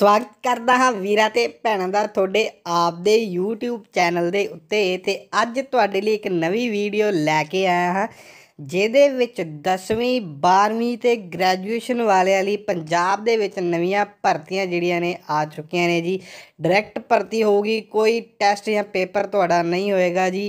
ਸਵਾਗਤ ਕਰਦਾ ਹਾਂ ਵੀਰਾਂ ਤੇ ਭੈਣਾਂ ਦਾ ਤੁਹਾਡੇ ਆਪ ਦੇ YouTube ਚੈਨਲ ਦੇ ਉੱਤੇ ਤੇ ਅੱਜ ਤੁਹਾਡੇ ਲਈ ਇੱਕ ਨਵੀਂ ਵੀਡੀਓ ਲੈ ਕੇ ਆਇਆ ਹਾਂ ਜਿਹਦੇ ਵਿੱਚ 10ਵੀਂ 12ਵੀਂ ਤੇ ਗ੍ਰੈਜੂਏਸ਼ਨ ਵਾਲਿਆਂ ਲਈ ਪੰਜਾਬ ਦੇ ਵਿੱਚ ਨਵੀਆਂ ਭਰਤੀਆਂ ਜਿਹੜੀਆਂ ਨੇ ਆ ਚੁੱਕੀਆਂ ਨੇ ਜੀ ਡਾਇਰੈਕਟ ਭਰਤੀ ਹੋਊਗੀ ਕੋਈ ਟੈਸਟ ਜਾਂ ਪੇਪਰ ਤੁਹਾਡਾ ਨਹੀਂ ਹੋਏਗਾ ਜੀ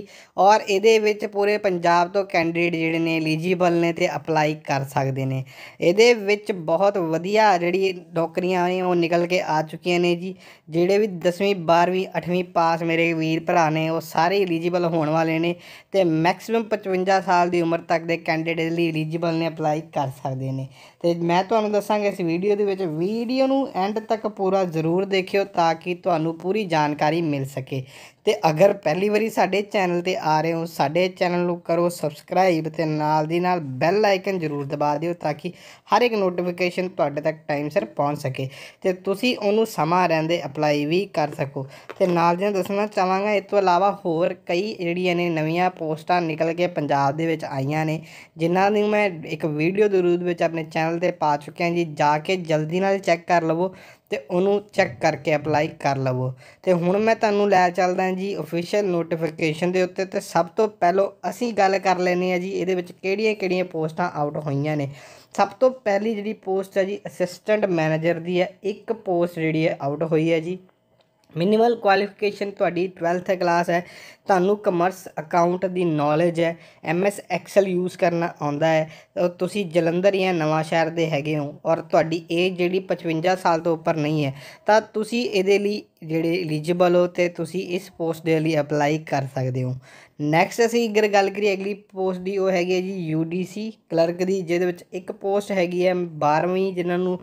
ਔਰ ਇਹਦੇ ਵਿੱਚ ਪੂਰੇ ਪੰਜਾਬ ਤੋਂ ਕੈਂਡੀਡੇਟ ਜਿਹੜੇ ਨੇ ਐਲੀਜੀਬਲ ਨੇ ਤੇ ਅਪਲਾਈ ਕਰ ਸਕਦੇ ਨੇ ਇਹਦੇ ਵਿੱਚ ਬਹੁਤ ਵਧੀਆ ਜਿਹੜੀ ਨੌਕਰੀਆਂ ਨੇ ਉਹ ਨਿਕਲ ਕੇ ਆ ਚੁੱਕੀਆਂ ਨੇ ਜੀ ਜਿਹੜੇ ਵੀ 10ਵੀਂ 12ਵੀਂ 8ਵੀਂ ਪਾਸ ਮੇਰੇ ਵੀਰ ਭਰਾ ਨੇ ਉਹ ਸਾਰੇ ਐਲੀਜੀਬਲ ਹੋਣ ਵਾਲੇ ਨੇ ਤੇ ਮੈਕਸਿਮਮ 55 ਸਾਲ ਦੀ ਉਮਰ ਤੱਕ ਸਕਦੇ ਕੈਂਡੀਡੇਟ ਲਈ ਐਲੀਜੀਬਲ ਨੇ ਅਪਲਾਈ ਕਰ ਸਕਦੇ ਨੇ ਤੇ ਮੈਂ ਤੁਹਾਨੂੰ ਦੱਸਾਂਗਾ ਇਸ ਵੀਡੀਓ ਦੇ ਵਿੱਚ ਵੀਡੀਓ ਨੂੰ ਐਂਡ ਤੱਕ ਪੂਰਾ ਜ਼ਰੂਰ ਦੇਖਿਓ ਤਾਂ ਕਿ ਤੁਹਾਨੂੰ ਪੂਰੀ ਜਾਣਕਾਰੀ ਮਿਲ ਸਕੇ ਤੇ ਅਗਰ ਪਹਿਲੀ ਵਾਰੀ ਸਾਡੇ ਚੈਨਲ ਤੇ ਆ ਰਹੇ ਹੋ ਸਾਡੇ ਚੈਨਲ ਨੂੰ ਕਰੋ ਸਬਸਕ੍ਰਾਈਬ ਤੇ ਨਾਲ ਦੀ ਨਾਲ ਬੈਲ ਆਈਕਨ ਜ਼ਰੂਰ ਦਬਾ ਦਿਓ ਤਾਂ ਕਿ ਹਰ ਇੱਕ ਨੋਟੀਫਿਕੇਸ਼ਨ ਤੁਹਾਡੇ ਤੱਕ ਟਾਈਮ ਸਿਰ ਪਹੁੰਚ ਸਕੇ ਤੇ ਤੁਸੀਂ ਉਹਨੂੰ ਸਮਾਂ ਰਹਿੰਦੇ ਅਪਲਾਈ ਵੀ ਕਰ ਸਕੋ ਤੇ ਨਾਲ ਦੀ ਦੱਸਣਾ ਚਾਹਾਂਗਾ ਇਸ ਤੋਂ ਇਲਾਵਾ ਹੋਰ ਕਈ ਜਿਹੜੀਆਂ ਨੇ ਨਵੀਆਂ ਪੋਸਟਾਂ ਨਿਕਲ ਕੇ ਪੰਜਾਬ ਦੇ ਵਿੱਚ ਆਈਆਂ ਨੇ ਨੇ ਜਿਨ੍ਹਾਂ ਨੂੰ ਮੈਂ ਇੱਕ ਵੀਡੀਓ ਦੇ ਰੂਪ ਵਿੱਚ ਆਪਣੇ ਚੈਨਲ ਤੇ ਪਾ ਚੁੱਕਿਆ ਜੀ ਜਾ ਕੇ ਜਲਦੀ ਨਾਲ ਚੈੱਕ ਕਰ ਲਵੋ ਤੇ ਉਹਨੂੰ ਚੈੱਕ ਕਰਕੇ ਅਪਲਾਈ ਕਰ ਲਵੋ ਤੇ ਹੁਣ ਮੈਂ ਤੁਹਾਨੂੰ ਲੈ ਚੱਲਦਾ ਜੀ ਅਫੀਸ਼ੀਅਲ ਨੋਟੀਫਿਕੇਸ਼ਨ ਦੇ ਉੱਤੇ ਤੇ ਸਭ ਤੋਂ ਪਹਿਲਾਂ ਅਸੀਂ ਗੱਲ ਕਰ ਲੈਣੀ ਹੈ ਜੀ ਇਹਦੇ ਵਿੱਚ ਕਿਹੜੀਆਂ-ਕਿਹੜੀਆਂ ਪੋਸਟਾਂ ਆਊਟ ਹੋਈਆਂ ਨੇ ਸਭ ਤੋਂ ਪਹਿਲੀ ਜਿਹੜੀ ਪੋਸਟ ਹੈ ਜੀ ਅਸਿਸਟੈਂਟ ਮੈਨੇਜਰ ਦੀ ਹੈ ਇੱਕ ਪੋਸਟ ਜਿਹੜੀ ਹੈ ਆਊਟ ਹੋਈ ਹੈ ਜੀ ਮਿਨੀਮਲ ਕੁਆਲੀਫਿਕੇਸ਼ਨ ਤੁਹਾਡੀ 12th ਕਲਾਸ ਹੈ ਤੁਹਾਨੂੰ ਕਮਰਸ ਅਕਾਊਂਟ ਦੀ ਨੌਲੇਜ ਹੈ ਐਮਐਸ ਐਕਸਲ ਯੂਜ਼ ਕਰਨਾ ਆਉਂਦਾ ਹੈ ਤੁਸੀਂ ਜਲੰਧਰ ਜਾਂ ਨਵਾਂ ਸ਼ਹਿਰ ਦੇ ਹੈਗੇ ਹੋ ਔਰ ਤੁਹਾਡੀ ਏਜ ਜਿਹੜੀ 55 ਸਾਲ ਤੋਂ ਉੱਪਰ ਨਹੀਂ ਹੈ ਤਾਂ ਤੁਸੀਂ ਇਹਦੇ ਲਈ ਜਿਹੜੇ ਐਲੀਜੀਬਲ ਹੋ ਤੇ ਤੁਸੀਂ ਇਸ ਪੋਸਟ ਦੇ ਲਈ ਅਪਲਾਈ ਕਰ ਸਕਦੇ ਹੋ ਨੈਕਸਟ ਅਸੀਂ ਅਗਰ ਗੱਲ ਕਰੀਏ ਅਗਲੀ ਪੋਸਟ ਦੀ ਉਹ ਹੈਗੀ ਹੈ ਜੀ ਯੂਡੀਸੀ ਕਲਰਕ ਦੀ ਜਿਹਦੇ ਵਿੱਚ ਇੱਕ ਪੋਸਟ ਹੈਗੀ ਹੈ 12ਵੀਂ ਜਿਨ੍ਹਾਂ ਨੂੰ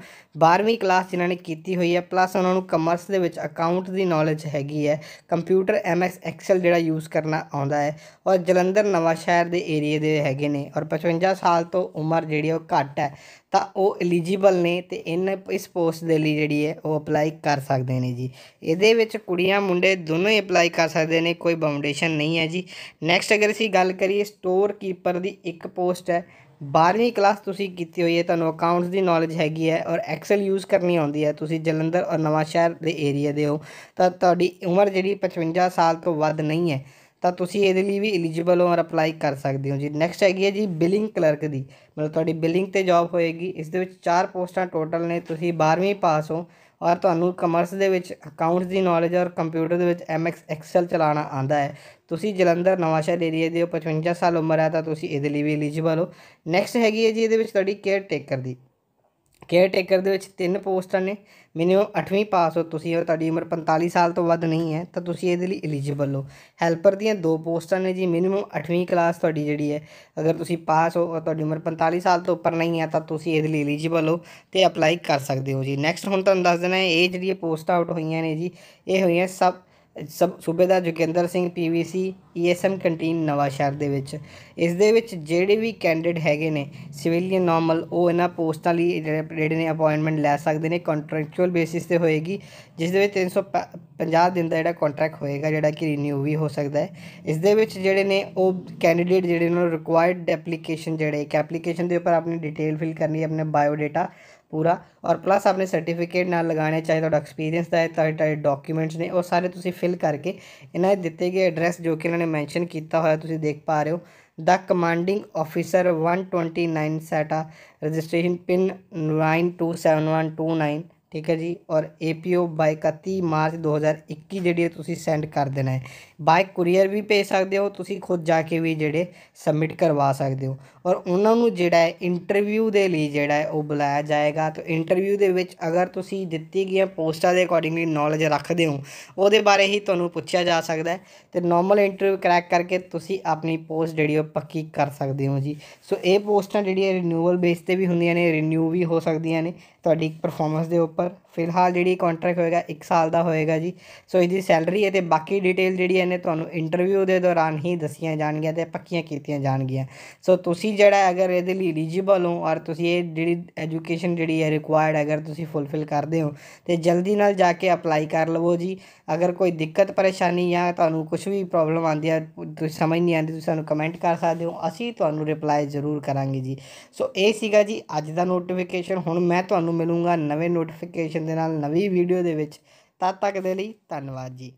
12ਵੀਂ ਕਲਾਸ ਜਿਨ੍ਹਾਂ ਨੇ ਕੀਤੀ ਹੋਈ ਹੈ ਪਲੱਸ ਉਹਨਾਂ ਨੂੰ ਕਮਰਸ ਦੇ ਵਿੱਚ ਅਕਾਊਂਟ ਦੀ ਨੌਲੇਜ ਹੈਗੀ ਹੈ ਕੰਪਿਊਟਰ ਐਮਐਸ ਐਕਸਲ ਜਿਹੜਾ ਯੂਜ਼ ਕਰਨਾ ਆਉਂਦਾ ਹੈ ਔਰ ਜਲੰਧਰ ਨਵਾਂ ਸ਼ਹਿਰ ਦੇ ਏਰੀਆ ਦੇ ਹੈਗੇ ਨੇ ਔਰ 55 ਸਾਲ ਤੋਂ ਉਮਰ ਜਿਹੜੀ ਉਹ ਘੱਟ ਹੈ ਤਾਂ ਉਹ ਐਲੀਜੀਬਲ ਨੇ ਤੇ ਇਹਨਾਂ ਇਸ ਪੋਸਟ ਦੇ ਲਈ ਜਿਹੜੀ ਹੈ ਉਹ ਅਪਲਾਈ ਕਰ ਸਕਦੇ ਨੇ ਜੀ ਇਹਦੇ ਵਿੱਚ ਕੁੜੀਆਂ ਮੁੰਡੇ ਦੋਨੋਂ ਹੀ ਅਪਲਾਈ ਕਰ ਸਕਦੇ ਨੇ ਕੋਈ ਬਾਉਂਡੇਸ਼ਨ ਨਹੀਂ ਹੈ ਜੀ ਨੈਕਸਟ ਅਗਰ ਅਸੀਂ ਗੱਲ ਕਰੀਏ ਸਟੋਰ ਕੀਪਰ ਦੀ ਇੱਕ ਪੋਸਟ ਹੈ 12ਵੀਂ ਕਲਾਸ ਤੁਸੀਂ ਕੀਤੀ ਹੋਈ ਹੈ ਤੁਹਾਨੂੰ ਅਕਾਊਂਟਸ ਦੀ ਨੌਲੇਜ ਹੈਗੀ ਹੈ ਔਰ ਐਕਸਲ ਯੂਜ਼ ਕਰਨੀ ਆਉਂਦੀ ਹੈ ਤੁਸੀਂ ਜਲੰਧਰ ਔਰ ਨਵਾਂ ਸ਼ਹਿਰ ਦੇ ਏਰੀਆ ਦੇ ਹੋ ਤਾਂ ਤੁਹਾਡੀ ਉਮਰ ਜਿਹੜੀ 55 ਸਾਲ ਤੋਂ ਵੱਧ ਨਹੀਂ ਹੈ ਤਾਂ ਤੁਸੀਂ ਇਹਦੇ ਲਈ ਵੀ ਐਲੀਜੀਬਲ ਹੋ ਔਰ ਅਪਲਾਈ ਕਰ ਸਕਦੇ ਹੋ ਜੀ ਨੈਕਸਟ ਹੈਗੀ ਹੈ ਜੀ ਬਿਲਿੰਗ ਕਲਰਕ ਦੀ ਮਤਲਬ ਤੁਹਾਡੀ ਬਿਲਿੰਗ ਤੇ ਜੌਬ ਹੋਏਗੀ ਇਸ ਦੇ ਵਿੱਚ ਚਾਰ ਪੋਸਟਾਂ ਟੋਟਲ ਨੇ ਤੁਸੀਂ 12ਵੀਂ ਪਾਸ ਹੋ ਔਰ ਤੁਹਾਨੂੰ ਕਮਰਸ ਦੇ ਵਿੱਚ ਅਕਾਊਂਟਸ ਦੀ ਨੌਲੇਜ ਔਰ ਕੰਪਿਊਟਰ ਦੇ ਵਿੱਚ ਐਮਐਕਸ ਐਕਸਲ ਚਲਾਉਣਾ ਆਂਦਾ ਹੈ ਤੁਸੀਂ ਜਲੰਧਰ ਸ਼ਹਿਰ ਏਰੀਆ ਦੇ 55 ਸਾਲ ਉਮਰ ਹੈ ਤਾਂ ਤੁਸੀਂ ਇਹਦੇ ਲਈ ਵੀ ਐਲੀਜੀਬਲ ਹੋ ਨੈਕਸਟ ਹੈਗੀ ਹੈ ਜੀ ਇਹਦੇ ਵਿੱਚ ਤੁਹਾਡੀ ਕੇਅਰ ਟੇਕਰ ਦੀ ਕੇਅਰ ਟੇਕਰ ਦੇ ਵਿੱਚ ਤਿੰਨ ਪੋਸਟਾਂ ਨੇ ਮਿਨੀਮਮ 8ਵੀਂ ਪਾਸ ਹੋ ਤੁਸੀਂ ਹੋ ਤੁਹਾਡੀ ਉਮਰ 45 ਸਾਲ ਤੋਂ ਵੱਧ ਨਹੀਂ ਹੈ ਤਾਂ ਤੁਸੀਂ ਇਹਦੇ ਲਈ ਐਲੀਜੀਬਲ ਹੋ ਹੈਲਪਰ ਦੀਆਂ ਦੋ ਪੋਸਟਾਂ ਨੇ ਜੀ ਮਿਨੀਮਮ 8ਵੀਂ ਕਲਾਸ ਤੁਹਾਡੀ ਜਿਹੜੀ ਹੈ ਅਗਰ ਤੁਸੀਂ ਪਾਸ ਹੋ ਤੁਹਾਡੀ ਉਮਰ 45 ਸਾਲ ਤੋਂ ਉੱਪਰ ਨਹੀਂ ਹੈ ਤਾਂ ਤੁਸੀਂ ਇਹਦੇ ਲਈ ਐਲੀਜੀਬਲ ਹੋ ਤੇ ਅਪਲਾਈ ਕਰ ਸਕਦੇ ਹੋ ਜੀ ਨੈਕਸਟ ਹੁਣ ਤੁਹਾਨੂੰ ਦੱਸ ਦੇਣਾ ਹੈ ਇਹ ਜਿਹੜੀ ਪੋਸਟ ਆਊਟ ਹੋਈਆਂ ਨੇ ਜੀ ਇਹ ਹੋਈਆਂ sub Subedar Joginder Singh PVC ESM canteen Nawanshahr ਦੇ ਵਿੱਚ ਇਸ ਦੇ ਵਿੱਚ ਜਿਹੜੇ ਵੀ ਕੈਂਡੀਡੇਟ ਹੈਗੇ ਨੇ ਸਿਵਿਲੀਅਨ ਨਾਰਮਲ ਉਹ ਇਹਨਾਂ ਪੋਸਟਾਂ ਲਈ ਜਿਹੜੇ ਨੇ ਅਪਾਇੰਟਮੈਂਟ ਲੈ ਸਕਦੇ ਨੇ ਕੰਟਰੈਕਚੁਅਲ ਬੇਸਿਸ ਤੇ ਹੋਏਗੀ ਜਿਸ ਦੇ ਵਿੱਚ 350 ਦਿਨ ਦਾ ਜਿਹੜਾ ਕੰਟਰੈਕਟ ਹੋਏਗਾ ਜਿਹੜਾ ਕਿ ਰੀਨਿਊ ਵੀ ਹੋ ਸਕਦਾ ਹੈ ਇਸ ਦੇ ਵਿੱਚ ਜਿਹੜੇ ਨੇ ਉਹ ਕੈਂਡੀਡੇਟ ਜਿਹੜੇ ਨੇ ਰਿਕੁਆਇਰਡ ਐਪਲੀਕੇਸ਼ਨ ਜਿਹੜੇ ਇੱਕ ਐਪਲੀਕੇਸ਼ਨ ਦੇ ਉੱਪਰ ਆਪਣੀ ਡਿਟੇਲ ਫਿਲ ਕਰਨੀ ਹੈ ਆਪਣੇ ਬਾਇਓ ਡਾਟਾ पूरा और प्लस अपने सर्टिफिकेट ना लगाने चाहे थोड़ा एक्सपीरियंस है थोड़े डॉक्यूमेंट्स ने वो सारे तुम फिल करके इन्हें दिए गए एड्रैस जो कि इन्होंने मैनशन किया हो देख पा रहे हो the commanding officer one twenty nine सैटा registration pin nine two seven one two nine ਠੀਕ ਹੈ ਜੀ ਔਰ ਏਪੀਓ ਬਾਈ 31 ਮਾਰਚ 2021 ਜਿਹੜੀ ਤੁਸੀਂ ਸੈਂਡ ਕਰ ਦੇਣਾ ਹੈ ਬਾਈ ਕੁਰੀਅਰ ਵੀ ਭੇਜ ਸਕਦੇ ਹੋ ਤੁਸੀਂ ਖੁਦ ਜਾ ਕੇ ਵੀ ਜਿਹੜੇ ਸਬਮਿਟ ਕਰਵਾ ਸਕਦੇ ਹੋ ਔਰ ਉਹਨਾਂ ਨੂੰ ਜਿਹੜਾ ਹੈ ਇੰਟਰਵਿਊ ਦੇ ਲਈ ਜਿਹੜਾ ਹੈ ਉਹ ਬੁਲਾਇਆ ਜਾਏਗਾ ਤਾਂ ਇੰਟਰਵਿਊ ਦੇ ਵਿੱਚ ਅਗਰ ਤੁਸੀਂ ਦਿੱਤੀ ਗਈਆਂ ਪੋਸਟਾਂ ਦੇ ਅਕੋਰਡਿੰਗਲੀ ਨੌਲੇਜ ਰੱਖਦੇ ਹੋ ਉਹਦੇ ਬਾਰੇ ਹੀ ਤੁਹਾਨੂੰ ਪੁੱਛਿਆ ਜਾ ਸਕਦਾ ਹੈ ਤੇ ਨਾਰਮਲ ਇੰਟਰਵਿਊ ਕਰੈਕ ਕਰਕੇ ਤੁਸੀਂ ਆਪਣੀ ਪੋਸਟ ਜਿਹੜੀ ਉਹ ਪੱਕੀ ਕਰ ਸਕਦੇ ਹੋ ਜੀ ਸੋ ਇਹ ਪੋਸਟਾਂ ਜਿਹੜੀਆਂ ਰਿਨਿਊਅਲ ਬੇਸ ਤੇ ਵੀ ਹੁੰਦੀਆਂ ਨੇ ਰਿਨਿਊ ਵੀ ਹੋ ਸਕਦੀਆਂ ਨੇ ਤੁਹਾਡੀ ਪਰਫਾਰਮੈਂਸ ਦੇ ਉੱਪਰ ਉੱਪਰ ਫਿਲਹਾਲ ਜਿਹੜੀ ਕੰਟਰੈਕਟ ਹੋਏਗਾ 1 ਸਾਲ ਦਾ ਹੋਏਗਾ ਜੀ ਸੋ ਇਹਦੀ ਸੈਲਰੀ ਤੇ ਬਾਕੀ ਡਿਟੇਲ ਜਿਹੜੀ ਇਹਨੇ ਤੁਹਾਨੂੰ ਇੰਟਰਵਿਊ ਦੇ ਦੌਰਾਨ ਹੀ ਦੱਸੀਆਂ ਜਾਣਗੀਆਂ ਤੇ ਪੱਕੀਆਂ ਕੀਤੀਆਂ ਜਾਣਗੀਆਂ ਸੋ ਤੁਸੀਂ ਜਿਹੜਾ ਅਗਰ ਇਹਦੇ ਲਈ ਐਲੀਜੀਬਲ ਹੋ ਔਰ ਤੁਸੀਂ ਇਹ ਜਿਹੜੀ ਐਜੂਕੇਸ਼ਨ ਜਿਹੜੀ ਹੈ ਰਿਕੁਆਇਰਡ ਅਗਰ ਤੁਸੀਂ ਫੁੱਲਫਿਲ ਕਰਦੇ ਹੋ ਤੇ ਜਲਦੀ ਨਾਲ ਜਾ ਕੇ ਅਪਲਾਈ ਕਰ ਲਵੋ ਜੀ ਅਗਰ ਕੋਈ ਦਿੱਕਤ ਪਰੇਸ਼ਾਨੀ ਜਾਂ ਤੁਹਾਨੂੰ ਕੁਝ ਵੀ ਪ੍ਰੋਬਲਮ ਆਉਂਦੀ ਹੈ ਤੁਸੀਂ ਸਮਝ ਨਹੀਂ ਆਉਂਦੀ ਤੁਸੀਂ ਸਾਨੂੰ ਕਮੈਂਟ ਕਰ ਸਕਦੇ ਹੋ ਅਸੀਂ ਤੁਹਾਨੂੰ ਰਿਪਲਾਈ ਜ਼ਰੂਰ ਕਰਾਂਗੇ ਜੀ ਸੋ ਇਹ ਸੀਗਾ ਜੀ ਅੱਜ ਦਾ ਨੋਟੀਫਿਕੇਸ਼ਨ ਹੁਣ ਮੈਂ ਤੁਹਾਨੂੰ ਮਿਲੂੰਗਾ ਨਵੇਂ ਨੋਟੀਫਿਕੇਸ਼ਨ ਨੋਟੀਫਿਕੇਸ਼ਨ ਦੇ ਨਾਲ ਨਵੀਂ ਵੀਡੀਓ ਦੇ ਵਿੱਚ ਤਦ ਤੱਕ ਦੇ ਲਈ ਧੰਨਵਾਦ ਜੀ